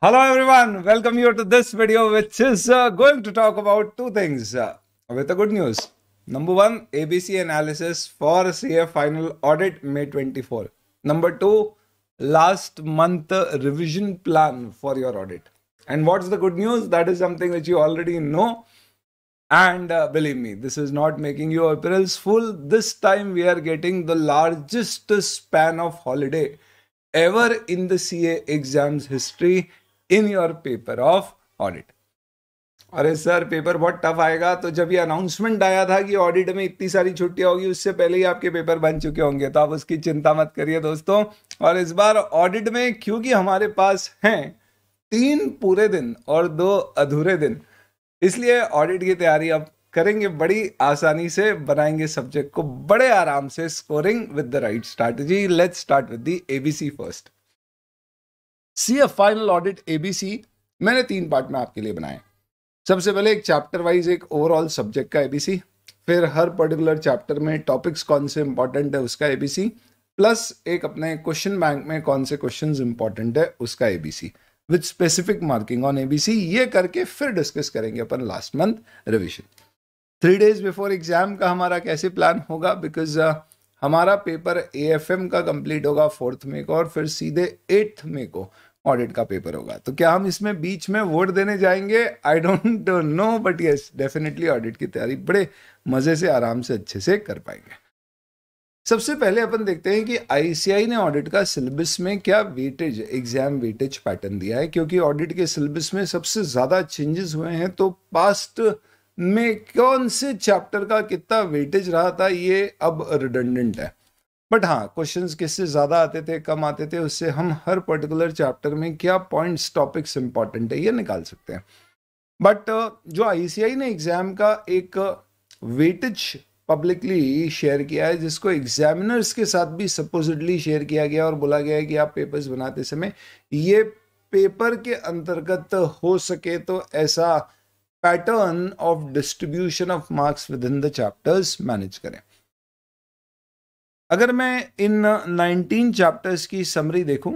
Hello everyone, welcome you to this video which is uh, going to talk about two things uh, with the good news. Number one, ABC analysis for CF final audit May 24. Number two, last month revision plan for your audit. And what's the good news? That is something which you already know. And uh, believe me, this is not making you April's fool. This time we are getting the largest span of holiday ever in the CA exams history in your paper of audit. अरे sir paper बहुत tough आएगा तो जब ये announcement आया था कि audit में इतनी सारी छुट्टियां होगी उससे पहले ही आपके पेपर बन चुके होंगे तो आप उसकी चिंता मत करिए दोस्तों और इस बार ऑडिट में क्योंकि हमारे पास हैं तीन पूरे दिन और दो अधूरे दिन इसलिए ऑडिट की तैयारी अब करेंगे बड़ी आसानी से बनाएंगे सब्जेक्ट को बड़े आराम से scoring with the right strategy let's start with the ABC first C F final audit ABC मैंने तीन पार्ट में आपके लिए बनाए सबसे पहले एक चैप्टर वाइज एक ओवरऑल सब्जेक्ट का एबीसी फिर हर पर्टिकुलर चैप्टर में टॉपिक्स कौन से इंपॉर्टेंट है उसका एबीसी प्लस एक अपने क्वेश्चन बैंक में कौन से क्वेश्चंस इंपॉर्टेंट है उसका ABC with specific marking on ABC ये करके फिर डिस्कस करेंगे अपन last month revision three days before exam का हमारा कैसे प्लान होगा बिकॉज uh, हमारा पेपर ए एफ एम का कंप्लीट होगा फोर्थ मे को और फिर सीधे एट्थ मे को ऑडिट का पेपर होगा तो क्या हम इसमें बीच में वोट देने जाएंगे I don't know but yes definitely audit की तैयारी बड़े मज़े से आराम से अच्छे से कर पाएंगे सबसे पहले अपन देखते हैं कि आईसीआई ने ऑडिट का सिलेबस में क्या वेटेज एग्जाम वेटेज पैटर्न दिया है क्योंकि ऑडिट के सिलेबस में सबसे ज़्यादा चेंजेस हुए हैं तो पास्ट में कौन से चैप्टर का कितना वेटेज रहा था ये अब रिडंडेंट है बट हाँ क्वेश्चन किससे ज़्यादा आते थे कम आते थे उससे हम हर पर्टिकुलर चैप्टर में क्या पॉइंट्स टॉपिक्स इंपॉर्टेंट है ये निकाल सकते हैं बट uh, जो आईसीआई ने एग्ज़ाम का एक वेटेज पब्लिकली शेयर किया है जिसको एग्जामिनर्स के साथ भी सपोजिटली शेयर किया गया और बोला गया है कि आप पेपर्स बनाते समय ये पेपर के अंतर्गत हो सके तो ऐसा pattern of distribution of marks within the chapters manage करें अगर मैं इन 19 चैप्टर्स की समरी देखूं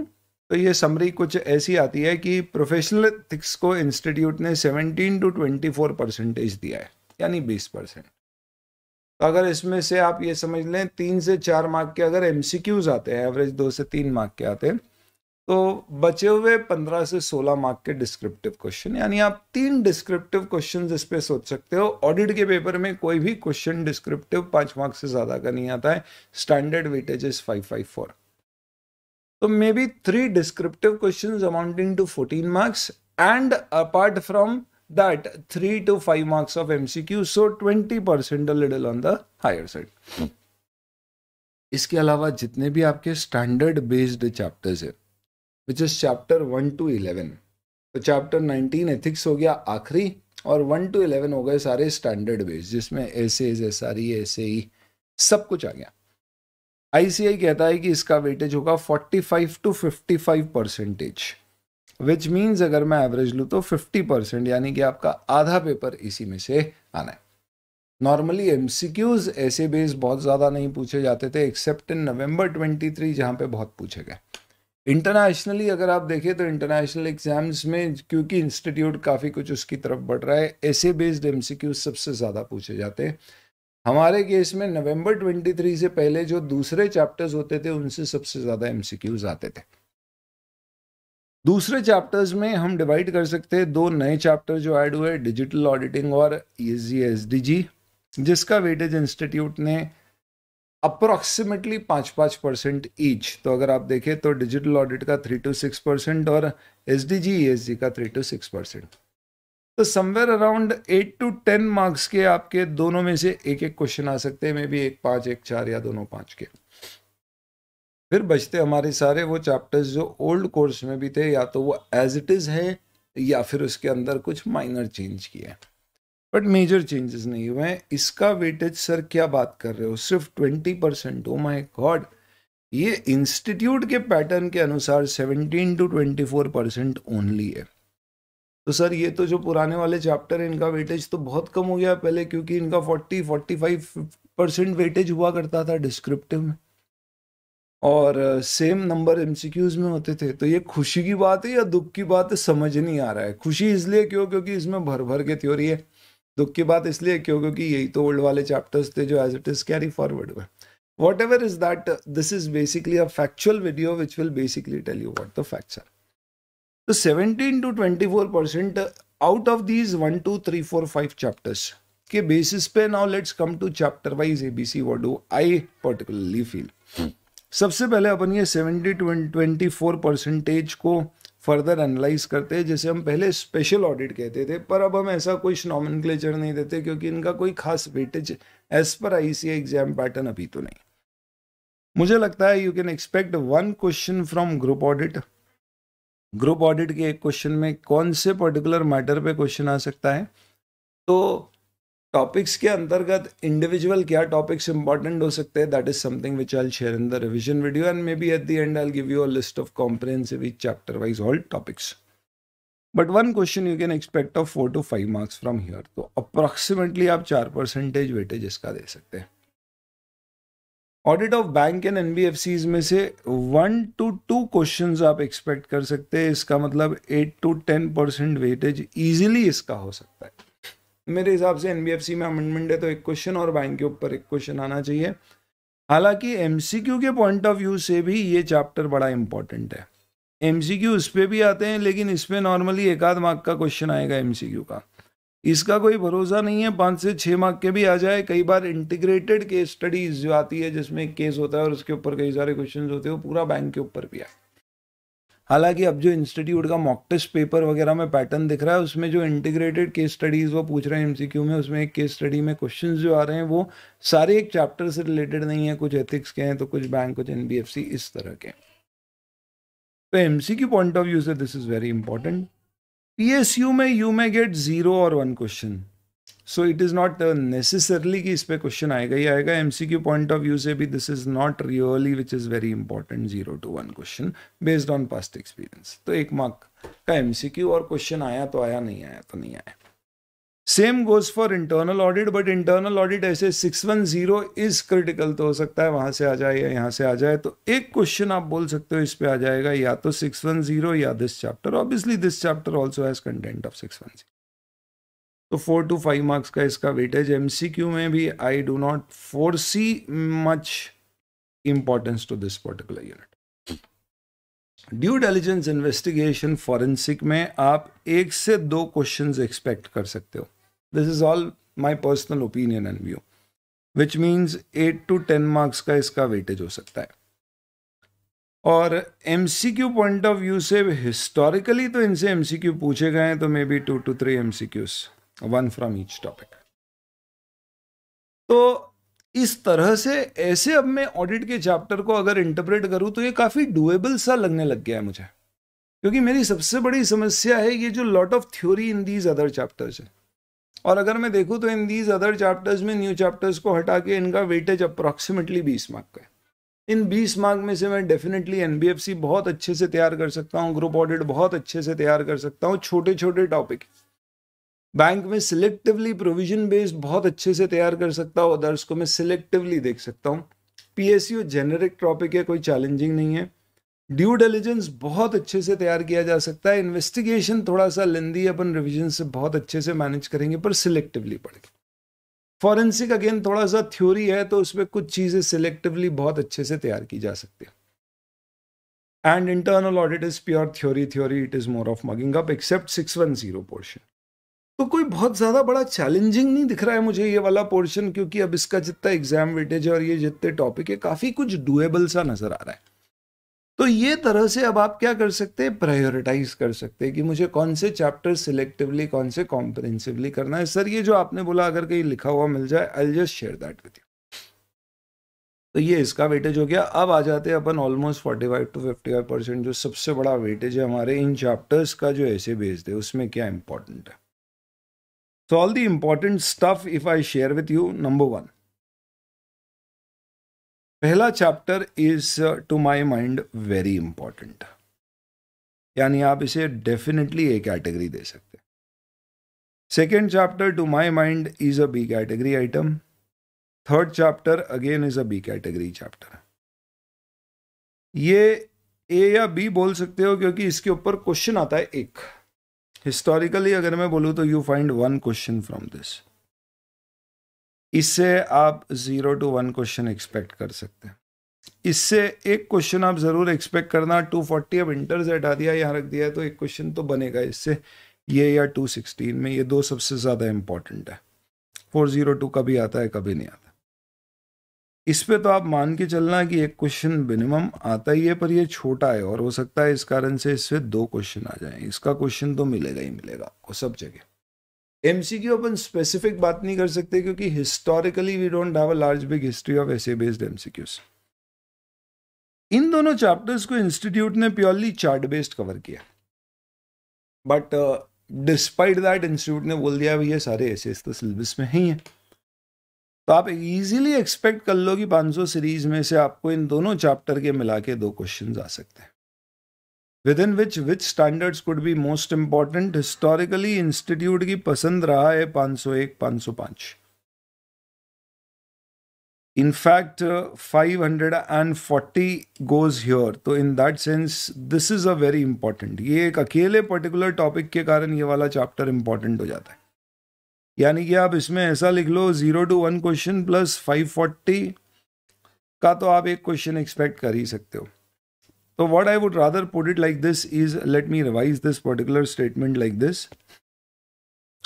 तो ये समरी कुछ ऐसी आती है कि प्रोफेशनल एथिक्स को इंस्टीट्यूट ने 17 टू 24 परसेंटेज दिया है यानी 20 परसेंट तो अगर इसमें से आप ये समझ लें तीन से चार मार्क के अगर एमसीक्यूज आते हैं एवरेज दो से तीन मार्क के आते हैं तो बचे हुए पंद्रह से सोलह मार्क के डिस्क्रिप्टिव क्वेश्चन यानी आप तीन डिस्क्रिप्टिव क्वेश्चन इस पर सोच सकते हो ऑडिट के पेपर में कोई भी क्वेश्चन डिस्क्रिप्टिव पांच मार्क से ज्यादा का नहीं आता है standard weightage is five five four तो maybe three descriptive question amounting to fourteen marks and apart from that three to five marks of MCQ so twenty percent little on the higher side इसके अलावा जितने भी आपके standard based chapters हैं which is chapter one to eleven तो chapter nineteen ethics हो गया आखिरी और वन टू इलेवन हो गए सारे स्टैंडर्ड बेस जिसमें ऐसे S R E S E सब कुछ आ गया आईसीआई कहता है कि इसका वेटेज होगा 45 टू 55 परसेंटेज विच मीन्स अगर मैं एवरेज लूँ तो 50 परसेंट यानी कि आपका आधा पेपर इसी में से आना है नॉर्मली एम ऐसे बेस बहुत ज़्यादा नहीं पूछे जाते थे एक्सेप्ट इन नवंबर 23 जहाँ पे बहुत पूछे गए इंटरनेशनली अगर आप देखें तो इंटरनेशनल एग्जाम्स में क्योंकि इंस्टीट्यूट काफ़ी कुछ उसकी तरफ बढ़ रहा है ऐसे बेस्ड एम सबसे ज़्यादा पूछे जाते हैं हमारे केस में नवंबर 23 से पहले जो दूसरे चैप्टर्स होते थे उनसे सबसे ज़्यादा एम आते थे दूसरे चैप्टर्स में हम डिवाइड कर सकते हैं दो नए चैप्टर जो ऐड हुए डिजिटल ऑडिटिंग और जी e जिसका वेटेज इंस्टीट्यूट ने अप्रॉक्सीमेटली पाँच पाँच परसेंट ईच तो अगर आप देखें तो डिजिटल ऑडिट का थ्री टू सिक्स परसेंट और S D G S G का थ्री टू सिक्स परसेंट तो somewhere around eight to ten marks के आपके दोनों में से एक एक क्वेश्चन आ सकते हैं मे बी एक पाँच एक चार या दोनों पाँच के फिर बचते हमारे सारे वो चैप्टर्स जो ओल्ड कोर्स में भी थे या तो वो एज इट इज़ है या फिर उसके अंदर कुछ माइनर चेंज किए हैं बट मेजर चेंजेस नहीं हुए हैं इसका वेटेज सर क्या बात कर रहे हो सिर्फ ट्वेंटी परसेंट हो माई गॉड ये इंस्टीट्यूट के पैटर्न के अनुसार seventeen to twenty four percent only है तो सर ये तो जो पुराने वाले चैप्टर है इनका वेटेज तो बहुत कम हो गया पहले क्योंकि इनका forty forty five percent weightage हुआ करता था डिस्क्रिप्टिव में और सेम नंबर एम में होते थे तो ये खुशी की बात है या दुख की बात है समझ नहीं आ रहा है खुशी इसलिए क्यों क्योंकि इसमें भर भर के थ्योरी है दुख की बात इसलिए क्यों क्योंकि यही तो ओल्ड वाले चैप्टर्स थे जो as it is carry forward हुए whatever is that this is basically a factual video which will basically tell you what the fact are तो 17 to twenty four percent out of these one two three four five chapters के basis पे now let's come to chapter wise A B C what do I particularly feel सबसे पहले अपन ये seventy twenty four percentage को further analyse करते हैं जैसे हम पहले स्पेशल ऑडिट कहते थे पर अब हम ऐसा कोई नॉमन नहीं देते क्योंकि इनका कोई खास वेटेज एज पर आई एग्जाम पैटर्न अभी तो नहीं मुझे लगता है you can expect one question from group audit group audit के एक क्वेश्चन में कौन से पर्टिकुलर मैटर पे क्वेश्चन आ सकता है तो टॉपिक्स के अंतर्गत इंडिविजुअल क्या टॉपिक्स इंपॉर्टेंट हो सकते हैं that is something which I share in the revision video and maybe at the end I give you a list of comprehensive each chapter wise all topics but one question you can expect of four to five marks from here तो approximately आप चार percentage weightage इसका दे सकते हैं audit of bank and N B F NBFCs में से one to two question आप एक्सपेक्ट कर सकते हैं इसका मतलब eight to ten percent weightage easily इसका हो सकता है मेरे हिसाब से एनबीएफसी में अमेंडमेंट है तो एक क्वेश्चन और बैंक के ऊपर एक क्वेश्चन आना चाहिए हालांकि एमसीक्यू के पॉइंट ऑफ व्यू से भी ये चैप्टर बड़ा इंपॉर्टेंट है एमसीक्यू उस पर भी आते हैं लेकिन इस पर नॉर्मली एक आध मार्क का क्वेश्चन आएगा एमसीक्यू का इसका कोई भरोसा नहीं है पाँच से छः मार्क के भी आ जाए कई बार इंटीग्रेटेड केस स्टडीज जो आती है जिसमें एक केस होता है और उसके ऊपर कई सारे क्वेश्चन होते हैं वो पूरा बैंक के ऊपर भी आए हालांकि अब जो इंस्टीट्यूट का मॉक टेस्ट पेपर वगैरह में पैटर्न दिख रहा है उसमें जो इंटीग्रेटेड केस स्टडीज़ वो पूछ रहे हैं एमसीक्यू में उसमें एक केस स्टडी में क्वेश्चन जो आ रहे हैं वो सारे एक चैप्टर से रिलेटेड नहीं है कुछ एथिक्स के हैं तो कुछ बैंक कुछ एन इस तरह के तो एम पॉइंट ऑफ व्यू से दिस इज़ वेरी इंपॉर्टेंट पी में यू में गेट जीरो और one question so it is not necessarily कि इस पर क्वेश्चन आएगा ही आएगा M C Q point of view से भी this is not really which is very important zero to one question based on past experience तो एक मार्क का एम सी क्यू और क्वेश्चन आया तो आया नहीं आया तो नहीं आया same goes for internal audit but internal audit SA six one zero is critical तो हो सकता है वहां से आ जाए या यहाँ से आ जाए तो एक क्वेश्चन आप बोल सकते हो इस पर आ जाएगा या तो सिक्स वन जीरो या this chapter obviously this chapter also has content of six one zero तो फोर टू फाइव मार्क्स का इसका वेटेज एमसीक्यू में भी I do not foresee much importance to this particular unit due diligence investigation forensic में आप एक से दो क्वेश्चन एक्सपेक्ट कर सकते हो this is all my personal opinion and view which means eight to ten marks का इसका वेटेज हो सकता है और M C Q point of view से हिस्टोरिकली तो इनसे एम सी क्यू पूछे गए हैं तो maybe two to three M C Qs one from each topic तो इस तरह से ऐसे अब मैं ऑडिट के चैप्टर को अगर इंटरप्रेट करूं तो ये काफ़ी डुएबल सा लगने लग गया है मुझे क्योंकि मेरी सबसे बड़ी समस्या है ये जो lot of theory in these other chapters है और अगर मैं देखूँ तो इन दीज अदर चैप्टर्स में न्यू चैप्टर्स को हटा के इनका वेटेज अप्रॉक्सीमेटली बीस मार्क का है इन बीस मार्क में से मैं डेफिनेटली एन बहुत अच्छे से तैयार कर सकता हूँ ग्रुप ऑडिट बहुत अच्छे से तैयार कर सकता हूँ छोटे छोटे टॉपिक बैंक में सिलेक्टिवली प्रोविजन बेस्ड बहुत अच्छे से तैयार कर सकता हूँ अदर्स को मैं सिलेक्टिवली देख सकता हूँ पीएसयू जेनेरिक टॉपिक है कोई चैलेंजिंग नहीं है ड्यू डेलिजेंस बहुत अच्छे से तैयार किया जा सकता है इन्वेस्टिगेशन थोड़ा सा लेंदी अपन रिविजन से बहुत अच्छे से मैनेज करेंगे पर सिलेक्टिवली के फॉरेंसिक अगेन थोड़ा सा थ्योरी है तो उसमें कुछ चीज़ें सिलेक्टिवली बहुत अच्छे से तैयार की जा सकती है audit is pure theory theory it is more of mugging up except six one zero portion तो कोई बहुत ज़्यादा बड़ा चैलेंजिंग नहीं दिख रहा है मुझे ये वाला पोर्शन क्योंकि अब इसका जितना एग्जाम वेटेज है और ये जितने टॉपिक है काफ़ी कुछ डुएबल सा नज़र आ रहा है तो ये तरह से अब आप क्या कर सकते हैं प्रायोरिटाइज कर सकते हैं कि मुझे कौन से चैप्टर सिलेक्टिवली कौन से कॉम्प्रेंसिवली करना है सर ये जो आपने बोला अगर कहीं लिखा हुआ मिल जाए I just share that with you तो ये इसका वेटेज हो गया अब आ जाते हैं अपन almost forty five to fifty five percent जो सबसे बड़ा वेटेज है हमारे इन चैप्टर्स का जो ऐसे बेस्ड है उसमें क्या इंपॉर्टेंट है So, all the important stuff if I share with you, number one. पहला chapter is to my mind very important यानी आप इसे डेफिनेटली ए कैटेगरी दे सकते second chapter to my mind is a B category item third chapter again is a B category chapter ये A या B बोल सकते हो क्योंकि इसके ऊपर क्वेश्चन आता है एक हिस्टोरिकली अगर मैं बोलूँ तो you find one question from this इससे आप zero to one question expect कर सकते हैं इससे एक क्वेश्चन आप ज़रूर एक्सपेक्ट करना टू फोर्टी अब इंटर्स हटा दिया यहाँ रख दिया तो एक क्वेश्चन तो बनेगा इससे ये या टू सिक्सटीन में ये दो सबसे ज़्यादा इंपॉर्टेंट है फोर ज़ीरो टू कभी आता है कभी नहीं आता इस पे तो आप मान के चलना कि एक क्वेश्चन मिनिमम आता ही है पर ये छोटा है और हो सकता है इस कारण से इससे दो क्वेश्चन आ जाएं इसका क्वेश्चन तो मिलेगा ही मिलेगा आपको सब जगह एमसीक्यू अपन स्पेसिफिक बात नहीं कर सकते क्योंकि historically we don't have a large big history of SA based MCQs in दोनों चैप्टर्स को इंस्टीट्यूट ने प्योरली चार्ट बेस्ड कवर किया बट डिस्पाइट दैट इंस्टीट्यूट ने बोल दिया भैया सारे ऐसे तो सिलेबस में ही है तो आप इजीली एक्सपेक्ट कर लो कि 500 सीरीज में से आपको इन दोनों चैप्टर के मिला के दो क्वेश्चन आ सकते हैं within which which standards could be most important historically institute की पसंद रहा है 501 505 five hundred and 540 goes here तो in that sense this is a very important ये एक अकेले पर्टिकुलर टॉपिक के कारण ये वाला चैप्टर इंपॉर्टेंट हो जाता है यानी कि आप इसमें ऐसा लिख लो zero to one question plus five forty का तो आप एक क्वेश्चन एक्सपेक्ट कर ही सकते हो तो what I would rather put it like this is let me revise this particular statement like this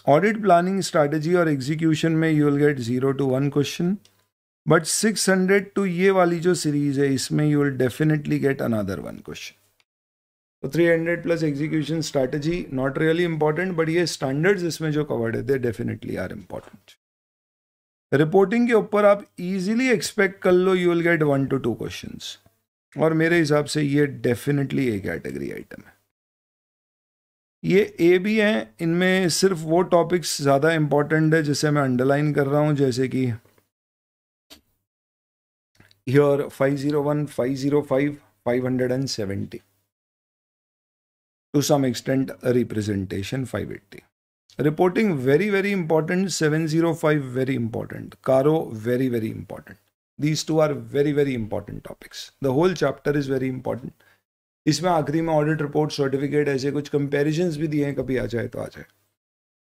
audit planning strategy और एग्जीक्यूशन में you will get zero to one question but six hundred to ये वाली जो series है इसमें you will definitely get another one question तो 300 plus execution strategy not really important but ये standards इसमें जो कवर्ड है they definitely are important reporting के ऊपर आप इजीली एक्सपेक्ट कर लो you will get one to two questions और मेरे हिसाब से ये डेफिनेटली ए कैटेगरी आइटम है ये ए भी हैं इनमें सिर्फ वो टॉपिक्स ज़्यादा इम्पॉर्टेंट है जिसे मैं अंडरलाइन कर रहा हूँ जैसे कि five hundred and seventy to some extent a representation 580 reporting very very important 705 very important caro very very important these two are very very important topics the whole chapter is very important इसमें आखिरी में audit report certificate ऐसे कुछ comparisons भी दिए हैं कभी आ जाए तो आ जाए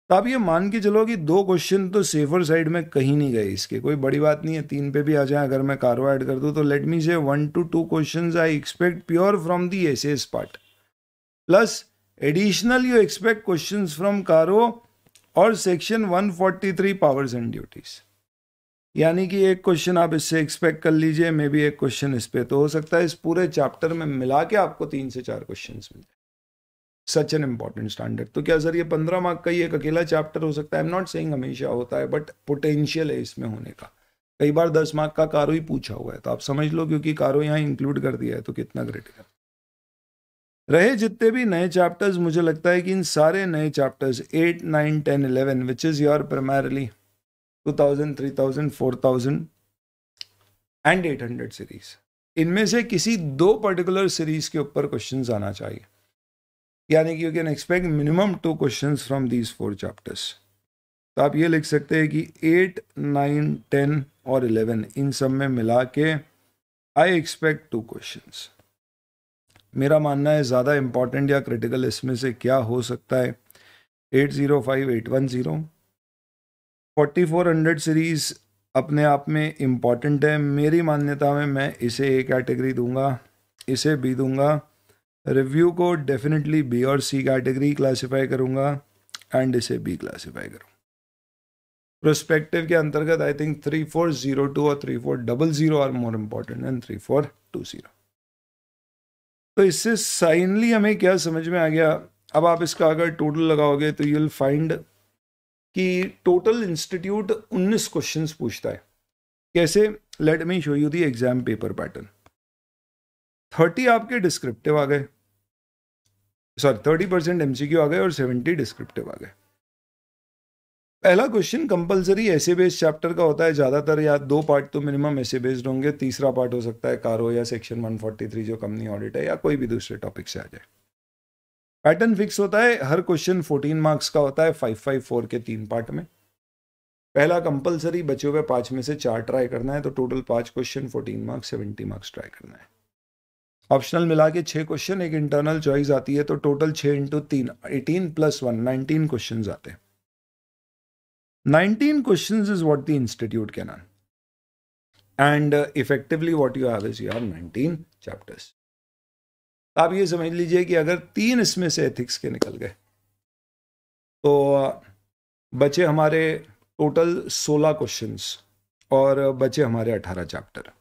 तो आप ये मान के चलो कि दो क्वेश्चन तो सेफर साइड में कहीं नहीं गए इसके कोई बड़ी बात नहीं है तीन पे भी आ जाए अगर मैं कारो ऐड कर दूँ तो let me say one to two question I expect pure from the S part plus additional you expect questions from CARO और सेक्शन 143 पावर्स एंड ड्यूटीज यानी कि एक क्वेश्चन आप इससे एक्सपेक्ट कर लीजिए मे बी एक क्वेश्चन इस पे तो हो सकता है इस पूरे चैप्टर में मिला के आपको तीन से चार क्वेश्चन मिल जाए सच एन इम्पॉर्टेंट स्टैंडर्ड तो क्या सर ये पंद्रह मार्क का ही एक अकेला चैप्टर हो सकता है एम नॉट सेइंग हमेशा होता है बट पोटेंशियल है इसमें होने का कई बार दस मार्क का कारो ही पूछा हुआ है तो आप समझ लो क्योंकि कारो यहाँ इंक्लूड कर दिया है तो कितना क्रिटिकल रहे जितने भी नए चैप्टर्स मुझे लगता है कि इन सारे नए chapters eight nine ten eleven which is your primarily two thousand three thousand four thousand and eight hundred series इनमें से किसी दो पर्टिकुलर सीरीज के ऊपर क्वेश्चन आना चाहिए यानी कि you can expect minimum two question from these four chapters तो आप ये लिख सकते हैं कि एट नाइन टेन और इलेवन इन सब में मिला के आई एक्सपेक्ट टू क्वेश्चन मेरा मानना है ज़्यादा इम्पॉर्टेंट या क्रिटिकल इसमें से क्या हो सकता है eight zero five eight one zero forty four hundred series अपने आप में इम्पॉर्टेंट है मेरी मान्यता में मैं इसे ए कैटेगरी दूंगा इसे बी दूंगा रिव्यू को डेफिनेटली बी और सी कैटेगरी क्लासीफाई करूँगा एंड इसे बी क्लासीफाई करूँगा प्रोस्पेक्टिव के अंतर्गत I think three four zero two और three four double zero are more important and three four two zero तो इससे साइनली हमें क्या समझ में आ गया अब आप इसका अगर टोटल लगाओगे तो यू विल फाइंड कि टोटल इंस्टीट्यूट 19 क्वेश्चंस पूछता है कैसे let me show you the exam paper pattern 30 आपके डिस्क्रिप्टिव आ गए सॉरी 30 परसेंट एम आ गए और 70 डिस्क्रिप्टिव आ गए पहला question compulsory SA based chapter का होता है ज़्यादातर या दो पार्ट तो मिनिमम ऐसे बेस्ड होंगे तीसरा पार्ट हो सकता है कारो या सेक्शन 143 जो कंपनी ऑडिट है या कोई भी दूसरे टॉपिक से आ जाए पैटर्न फिक्स होता है हर क्वेश्चन 14 मार्क्स का होता है फाइव फाइव फोर के तीन पार्ट में पहला कंपलसरी बचे हुए पाँच में से चार ट्राई करना है तो टोटल पाँच question fourteen marks seventy marks try करना है ऑप्शनल मिला के छः क्वेश्चन एक इंटरनल चॉइस आती है तो टोटल छः इंटू तीन eighteen plus one nineteen question आते हैं 19 questions is what the institute can run. And uh, effectively what you have is you have 19 chapters. आप ये समझ लीजिए कि अगर तीन इसमें से एथिक्स के निकल गए तो uh, बचे हमारे टोटल 16 क्वेश्चंस और uh, बचे हमारे 18 चैप्टर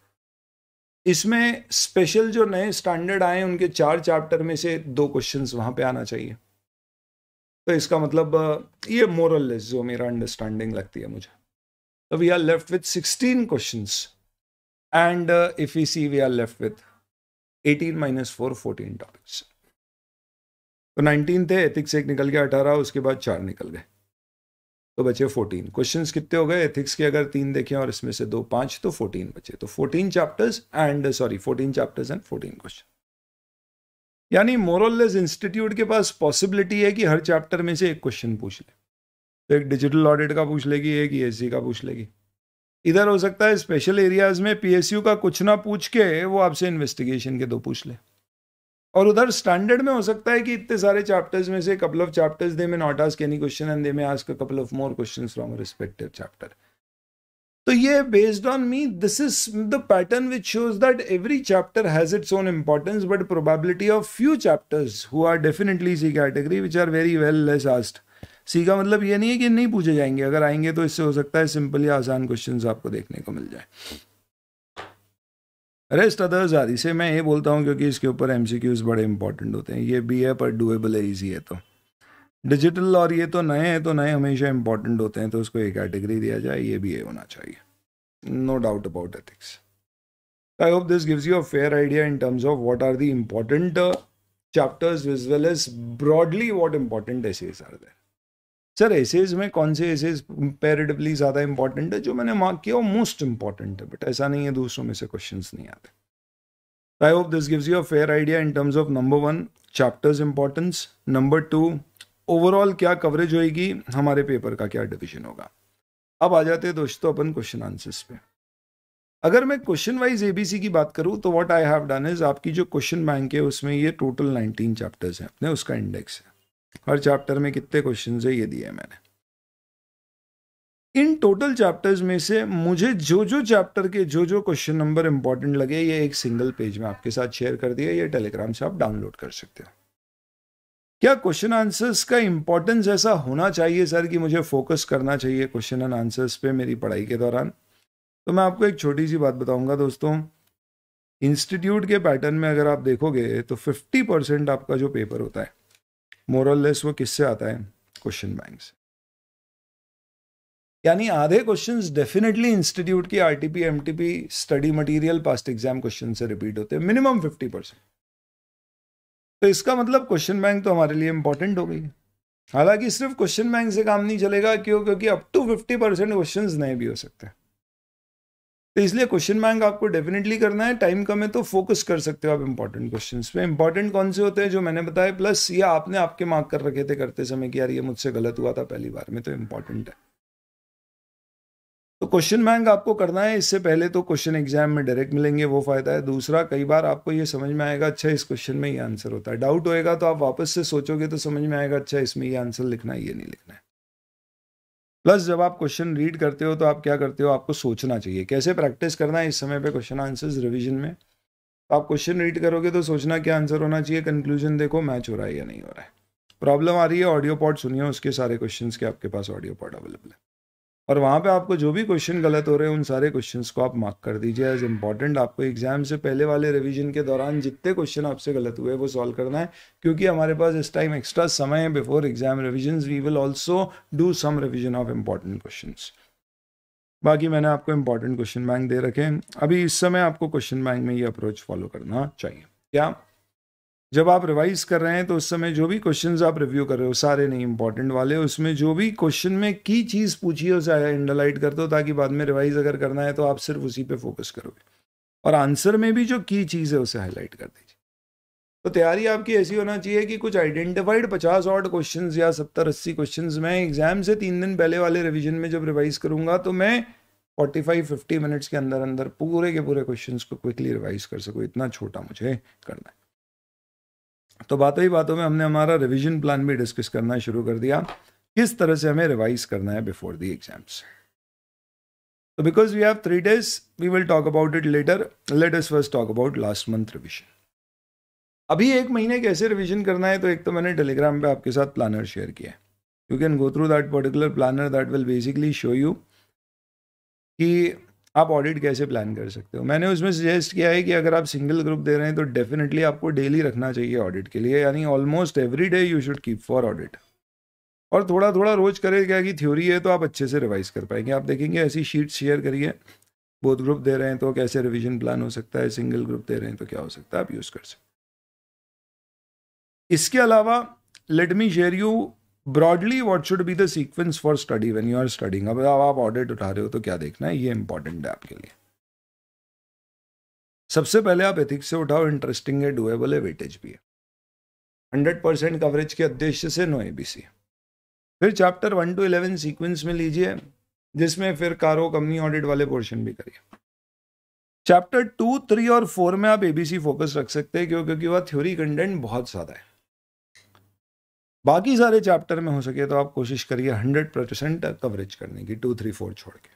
इसमें स्पेशल जो नए स्टैंडर्ड आए उनके चार चैप्टर में से दो क्वेश्चंस वहां पे आना चाहिए तो इसका मतलब ये मोरल लेस जो मेरा अंडरस्टैंडिंग लगती है मुझे we are left with sixteen question and if you see we are left with eighteen minus four fourteen topics तो नाइनटीन थे एथिक्स एक निकल गया अठारह उसके बाद चार निकल गए तो बचे फोर्टीन क्वेश्चन कितने हो गए एथिक्स के अगर तीन देखें और इसमें से दो पाँच तो फोर्टीन बचे तो fourteen chapters and sorry fourteen chapters and fourteen question यानी मोरलेस इंस्टीट्यूट के पास पॉसिबिलिटी है कि हर चैप्टर में से एक क्वेश्चन पूछ ले तो एक डिजिटल ऑडिट का पूछ लेगी एक ई e का पूछ लेगी इधर हो सकता है स्पेशल एरियाज में पीएसयू का कुछ ना पूछ के वो आपसे इन्वेस्टिगेशन के दो पूछ ले और उधर स्टैंडर्ड में हो सकता है कि इतने सारे चैप्टर्स में से couple of chapters they may not ask any question and they may ask couple of more question from respective chapter तो ये based on me this is the pattern which shows that every chapter has its own importance but probability of few chapters who are definitely C category which are very well less asked C का मतलब ये नहीं है कि नहीं पूछे जाएंगे अगर आएंगे तो इससे हो सकता है सिंपल या आसान क्वेश्चन आपको देखने को मिल जाए रेस्ट अदर्स आदि से मैं ये बोलता हूँ क्योंकि इसके ऊपर एम बड़े इंपॉर्टेंट होते हैं ये भी है पर डुएबल है ईजी है तो डिजिटल और ये तो नए हैं तो नए हमेशा इंपॉर्टेंट होते हैं तो उसको एक कैटेगरी दिया जाए ये भी ये होना चाहिए no doubt about ethics I hope this gives you a fair idea in terms of what are the important chapters as well as broadly what important essays are there. Sir essays में कौन से essays comparatively ज़्यादा important है जो मैंने mark किया वो most important है बट ऐसा नहीं है दूसरों में से क्वेश्चन नहीं आते I hope this gives you a fair idea in terms of number one chapters importance number two overall क्या कवरेज होएगी हमारे पेपर का क्या डिवीजन होगा अब आ जाते हैं दोस्तों अपन क्वेश्चन आंसर्स पे अगर मैं क्वेश्चन वाइज एबीसी की बात करूं तो what I have done is आपकी जो क्वेश्चन बैंक है उसमें ये टोटल 19 चैप्टर्स हैं अपने उसका इंडेक्स है हर चैप्टर में कितने क्वेश्चन है ये दिए मैंने इन टोटल चैप्टर्स में से मुझे जो जो चैप्टर के जो जो क्वेश्चन नंबर इंपॉर्टेंट लगे ये एक सिंगल पेज में आपके साथ शेयर कर दिया ये टेलीग्राम से आप डाउनलोड कर सकते हो क्या क्वेश्चन आंसर्स का इम्पोर्टेंस ऐसा होना चाहिए सर कि मुझे फोकस करना चाहिए क्वेश्चन एंड आंसर्स पे मेरी पढ़ाई के दौरान तो मैं आपको एक छोटी सी बात बताऊंगा दोस्तों इंस्टीट्यूट के पैटर्न में अगर आप देखोगे तो 50 परसेंट आपका जो पेपर होता है मोरल लेस वो किससे आता है क्वेश्चन बैंक से यानी आधे क्वेश्चन डेफिनेटली इंस्टीट्यूट की R T study material past exam question से रिपीट होते हैं मिनिमम फिफ्टी परसेंट तो इसका मतलब क्वेश्चन बैंक तो हमारे लिए इंपॉर्टेंट हो गई है हालांकि सिर्फ क्वेश्चन बैंक से काम नहीं चलेगा क्यों क्योंकि up to fifty percent question नए भी हो सकते हैं तो इसलिए क्वेश्चन बैंक आपको डेफिनेटली करना है टाइम कम है तो फोकस कर सकते हो आप इंपॉर्टेंट क्वेश्चन पे इंपॉर्टेंट कौन से होते हैं जो मैंने बताया प्लस या आपने आपके मार्क कर रखे थे करते समय कि यार ये मुझसे गलत हुआ था पहली बार में तो इंपॉर्टेंट है तो क्वेश्चन बैंक आपको करना है इससे पहले तो क्वेश्चन एग्जाम में डायरेक्ट मिलेंगे वो फ़ायदा है दूसरा कई बार आपको ये समझ में आएगा अच्छा इस क्वेश्चन में ये आंसर होता है डाउट होएगा तो आप वापस से सोचोगे तो समझ में आएगा अच्छा इसमें ये आंसर लिखना है ये नहीं लिखना है प्लस जब आप क्वेश्चन रीड करते हो तो आप क्या करते हो आपको सोचना चाहिए कैसे प्रैक्टिस करना है इस समय पर क्वेश्चन आंसर्स रिविजन में तो आप क्वेश्चन रीड करोगे तो सोचना क्या आंसर होना चाहिए कंक्लूजन देखो मैच हो रहा है या नहीं हो रहा है प्रॉब्लम आ रही है ऑडियो पॉड सुनिए उसके सारे क्वेश्चन के आपके पास ऑडियो पॉड अवेलेबल है और वहाँ पे आपको जो भी क्वेश्चन गलत हो रहे हैं उन सारे क्वेश्चंस को आप मार्क कर दीजिए एज इम्पॉर्टेंट आपको एग्जाम से पहले वाले रिवीजन के दौरान जितने क्वेश्चन आपसे गलत हुए वो सॉल्व करना है क्योंकि हमारे पास इस टाइम एक्स्ट्रा समय है before exam revision we will also do some revision of important question बाकी मैंने आपको इम्पॉर्टेंट क्वेश्चन बैंक दे रखे हैं अभी इस समय आपको क्वेश्चन बैंक में ये अप्रोच फॉलो करना चाहिए क्या जब आप रिवाइज कर रहे हैं तो उस समय जो भी क्वेश्चन आप रिव्यू कर रहे हो सारे नहीं इंपॉर्टेंट वाले उसमें जो भी क्वेश्चन में की चीज़ पूछी है उसे अंडरलाइट कर दो ताकि बाद में रिवाइज अगर करना है तो आप सिर्फ उसी पे फोकस करोगे और आंसर में भी जो की चीज़ है उसे हाईलाइट कर दीजिए तो तैयारी आपकी ऐसी होना चाहिए कि कुछ आइडेंटिफाइड पचास ऑर्ड क्वेश्चन या सत्तर अस्सी क्वेश्चन मैं एग्जाम से तीन दिन पहले वाले रिविजन में जब रिवाइज करूंगा तो मैं फोर्टी फाइव फिफ्टी मिनट्स के अंदर अंदर पूरे के पूरे क्वेश्चन को क्विकली रिवाइज कर सकूँ इतना छोटा मुझे करना है तो बातों ही बातों में हमने हमारा रिविजन प्लान भी डिस्कस करना शुरू कर दिया किस तरह से हमें रिवाइज करना है बिफोर दी एग्जाम्स तो because we have three days we will talk about it later let us first talk about last month revision अभी एक महीने कैसे रिविजन करना है तो एक तो मैंने टेलीग्राम पर आपके साथ प्लानर शेयर किया you can go through that particular planner that will basically show you कि आप ऑडिट कैसे प्लान कर सकते हो मैंने उसमें सजेस्ट किया है कि अगर आप सिंगल ग्रुप दे रहे हैं तो डेफिनेटली आपको डेली रखना चाहिए ऑडिट के लिए यानी almost every day you should keep for audit और थोड़ा थोड़ा रोज करें क्या कि थ्योरी है तो आप अच्छे से रिवाइज कर पाएंगे आप देखेंगे ऐसी शीट शेयर करिए बहुत ग्रुप दे रहे हैं तो कैसे रिविजन प्लान हो सकता है सिंगल ग्रुप दे रहे हैं तो क्या हो सकता है आप यूज़ कर सकते इसके अलावा let me share you broadly what should be the sequence for study when you are studying अब आप ऑडिट उठा रहे हो तो क्या देखना है ये इंपॉर्टेंट है आपके लिए सबसे पहले आप एथिक्स से उठाओ इंटरेस्टिंग है डुएबल है वेटेज भी है हंड्रेड परसेंट कवरेज के उद्देश्य से नो एबीसी फिर chapter one to eleven sequence में लीजिए जिसमें फिर कारो कंपनी ऑडिट वाले पोर्शन भी करिए चैप्टर टू थ्री और फोर में आप एबीसी फोकस रख सकते हैं क्यों क्योंकि वह थ्योरी कंटेंट बहुत ज़्यादा है बाकी सारे चैप्टर में हो सके तो आप कोशिश करिए हंड्रेड परसेंट कवरेज करने की टू थ्री फोर छोड़ के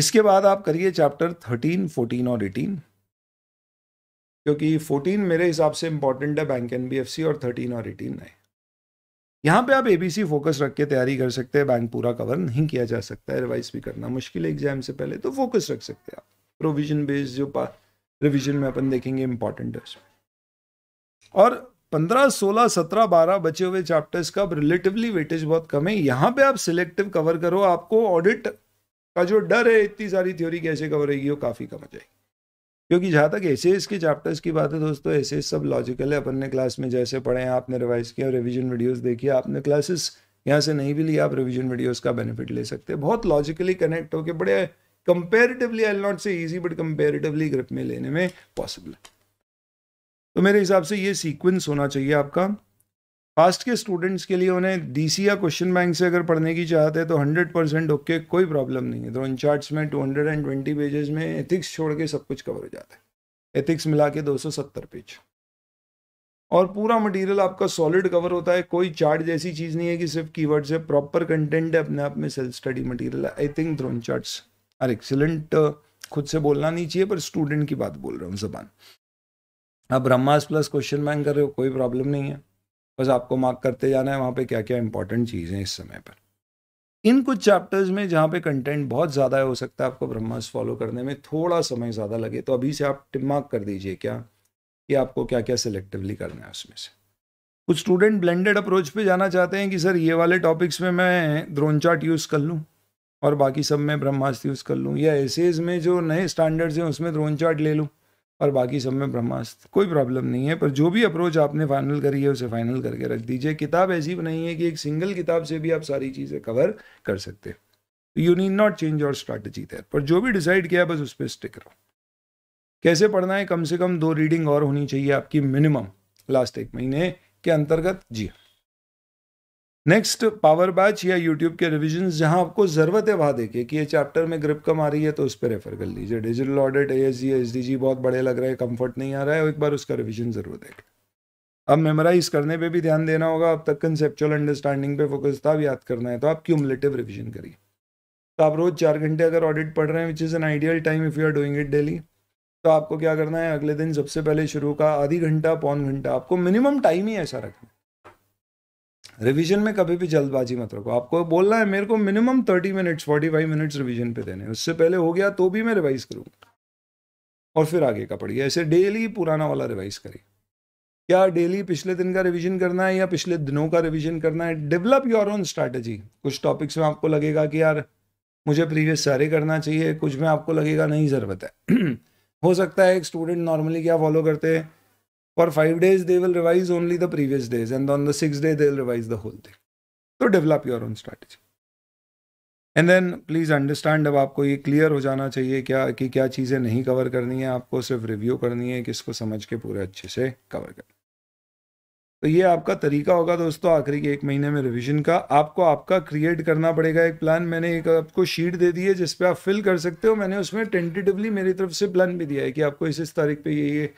इसके बाद आप करिए चैप्टर थर्टीन फोर्टीन और एटीन क्योंकि फोर्टीन मेरे हिसाब से इंपॉर्टेंट है बैंक एन और थर्टीन और एटीन नहीं यहाँ पे आप एबीसी फोकस रख के तैयारी कर सकते हैं बैंक पूरा कवर नहीं किया जा सकता है रिवाइज भी करना मुश्किल है एग्जाम से पहले तो फोकस रख सकते हैं आप प्रोविजन बेस्ड जो रिविजन में अपन देखेंगे इंपॉर्टेंट है उसमें और पंद्रह सोलह सत्रह बारह बचे हुए चैप्टर्स का रिलेटिवली वेटेज बहुत कम है यहाँ पे आप सिलेक्टिव कवर करो आपको ऑडिट का जो डर है इतनी सारी थ्योरी कैसे कवर होगी वो काफ़ी कम हो जाएगी क्योंकि जहाँ तक ऐसे के चैप्टर्स की बात है दोस्तों ऐसे सब लॉजिकल है अपन ने क्लास में जैसे पढ़े हैं आपने रिवाइज किया रिविजन वीडियोज़ देखी आपने क्लासेस यहाँ से नहीं भी लिया आप रिविजन वीडियोज का बेनिफिट ले सकते हैं बहुत लॉजिकली कनेक्ट होकर बड़े comparatively I not say easy but comparatively grip में लेने में पॉसिबल है तो मेरे हिसाब से ये सीक्वेंस होना चाहिए आपका फास्ट के स्टूडेंट्स के लिए उन्हें डीसी या क्वेश्चन बैंक से अगर पढ़ने की चाहते हैं तो 100 परसेंट ओके कोई प्रॉब्लम नहीं है तो इन चार्ट्स में 220 पेजेस में एथिक्स छोड़ के सब कुछ कवर हो जाता है एथिक्स मिला के सत्तर पेज और पूरा मटेरियल आपका सॉलिड कवर होता है कोई चार्ट जैसी चीज़ नहीं है कि सिर्फ कीवर्ड से प्रॉपर कंटेंट है अपने आप में self study material I think thrown charts are excellent खुद से बोलना नहीं चाहिए पर स्टूडेंट की बात बोल रहा हूँ जबान आप ब्रह्मास प्लस क्वेश्चन बैंक कर रहे हो कोई प्रॉब्लम नहीं है बस आपको मार्क करते जाना है वहाँ पे क्या क्या इंपॉर्टेंट चीज़ें इस समय पर इन कुछ चैप्टर्स में जहाँ पे कंटेंट बहुत ज़्यादा हो सकता है आपको ब्रह्मास फॉलो करने में थोड़ा समय ज़्यादा लगे तो अभी से आप मार्क कर दीजिए क्या कि आपको क्या क्या सिलेक्टिवली करना है उसमें से कुछ स्टूडेंट ब्लेंडेड अप्रोच पे जाना चाहते हैं कि सर ये वाले टॉपिक्स में मैं ड्रोन चार्ट यूज़ कर लूँ और बाकी सब में ब्रह्मास्त्र यूज़ कर लूँ या एसेज में जो नए स्टैंडर्ड्स हैं उसमें ड्रोन चार्ट ले लूँ और बाकी सब में ब्रह्मास्त्र कोई प्रॉब्लम नहीं है पर जो भी अप्रोच आपने फाइनल करी है उसे फाइनल करके रख दीजिए किताब ऐसी बनाई है कि एक सिंगल किताब से भी आप सारी चीज़ें कवर कर सकते हैं you need not change your strategy there पर जो भी डिसाइड किया बस उस पर स्टिक रहो कैसे पढ़ना है कम से कम दो रीडिंग और होनी चाहिए आपकी मिनिमम लास्ट एक महीने के अंतर्गत जी हाँ। नेक्स्ट पावर बैच या यूट्यूब के रिविजन जहां आपको ज़रूरत है वहां देखिए कि ये चैप्टर में ग्रिप कम आ रही है तो उस पर रेफर कर लीजिए digital audit A S G S D G बहुत बड़े लग रहे हैं कंफर्ट नहीं आ रहा है एक बार उसका रिविजन ज़रूर देखें अब मेमोराइज करने पे भी ध्यान देना होगा अब तक कंसेप्चुअल अंडरस्टैंडिंग पे फोकस था अब याद करना है तो आप क्यूमलेटिव रिविजन करिए तो आप रोज़ चार घंटे अगर ऑडिट पढ़ रहे हैं which is an ideal time if you are doing it daily तो आपको क्या करना है अगले दिन सबसे पहले शुरू का आधी घंटा पौन घंटा आपको मिनिमम टाइम ही ऐसा रखना रिवीजन में कभी भी जल्दबाजी मत रखो आपको बोलना है मेरे को minimum thirty minutes forty five minutes revision पे देने उससे पहले हो गया तो भी मैं रिवाइज करूँगा और फिर आगे का पढ़िए ऐसे डेली पुराना वाला रिवाइज करिए क्या डेली पिछले दिन का रिवीजन करना है या पिछले दिनों का रिवीजन करना है डेवलप योर ओन स्ट्रैटेजी कुछ टॉपिक्स में आपको लगेगा कि यार मुझे प्रीवियस सारे करना चाहिए कुछ में आपको लगेगा नहीं ज़रूरत है हो सकता है एक स्टूडेंट नॉर्मली क्या फॉलो करते हैं for five days they will revise only the previous days and on the sixth day they'll revise the whole thing तो develop your own strategy and then please understand अब आपको ये clear हो जाना चाहिए क्या कि क्या चीज़ें नहीं कवर करनी है आपको सिर्फ रिव्यू करनी है किसको समझ के पूरे अच्छे से कवर करना तो ये आपका तरीका होगा दोस्तों आखिरी के एक महीने में रिवीजन का आपको आपका क्रिएट करना पड़ेगा एक प्लान मैंने एक आपको शीट दे दी है जिस आप फिल कर सकते हो मैंने उसमें टेंटेटिवली मेरी तरफ से प्लान भी दिया है कि आपको इस इस तारीख पे ये ये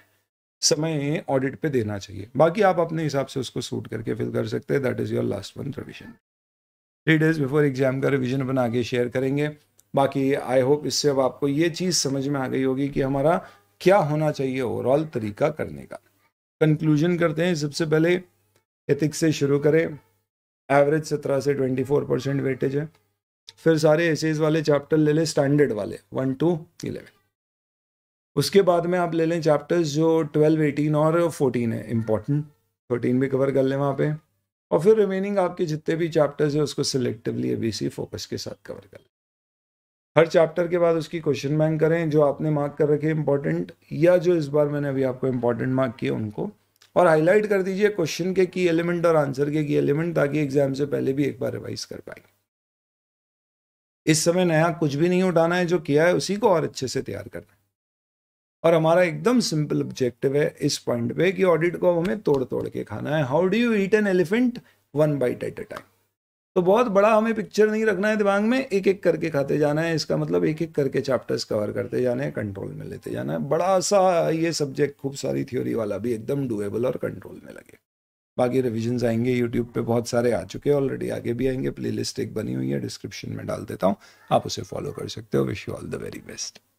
समय ऑडिट पे देना चाहिए बाकी आप अपने हिसाब से उसको सूट करके फिल कर सकते हैं that is your last one revision three days before exam का रिविजन अपन आगे शेयर करेंगे बाकी आई होप इससे अब आपको ये चीज़ समझ में आ गई होगी कि हमारा क्या होना चाहिए ओवरऑल तरीका करने का कंक्लूजन करते हैं सबसे पहले एथिक्स से शुरू करें एवरेज सत्रह से ट्वेंटी फोर परसेंट वेटेज है फिर सारे एसेज वाले चैप्टर ले लें स्टैंडर्ड वाले वन टू इलेवन उसके बाद में आप ले लें चैप्टर्स जो ट्वेल्व एटीन और फोर्टीन है इम्पोर्टेंट थर्टीन भी कवर कर लें वहाँ पे और फिर रिमेनिंग आपके जितने भी चैप्टर्स हैं उसको सिलेक्टिवली सी फोकस के साथ कवर कर लें हर चैप्टर के बाद उसकी क्वेश्चन बैंक करें जो आपने मार्क कर रखे इंपॉर्टेंट या जो इस बार मैंने अभी आपको इंपॉर्टेंट मार्क किए उनको और हाईलाइट कर दीजिए क्वेश्चन के की एलिमेंट और आंसर के की एलिमेंट ताकि एग्जाम से पहले भी एक बार रिवाइज कर पाए इस समय नया कुछ भी नहीं उठाना है जो किया है उसी को और अच्छे से तैयार करना है और हमारा एकदम सिंपल ऑब्जेक्टिव है इस पॉइंट पे कि ऑडिट को हमें तोड़ तोड़ के खाना है how do you eat an elephant one bite at a time तो बहुत बड़ा हमें पिक्चर नहीं रखना है दिमाग में एक एक करके खाते जाना है इसका मतलब एक एक करके चैप्टर्स कवर करते जाना है कंट्रोल में लेते जाना है बड़ा सा ये सब्जेक्ट खूब सारी थ्योरी वाला भी एकदम डुएबल और कंट्रोल में लगे बाकी रिविजन्स आएंगे यूट्यूब पे बहुत सारे आ चुके हैं ऑलरेडी आगे भी आएंगे प्ले एक बनी हुई है डिस्क्रिप्शन में डाल देता हूँ आप उसे फॉलो कर सकते हो wish you all the very best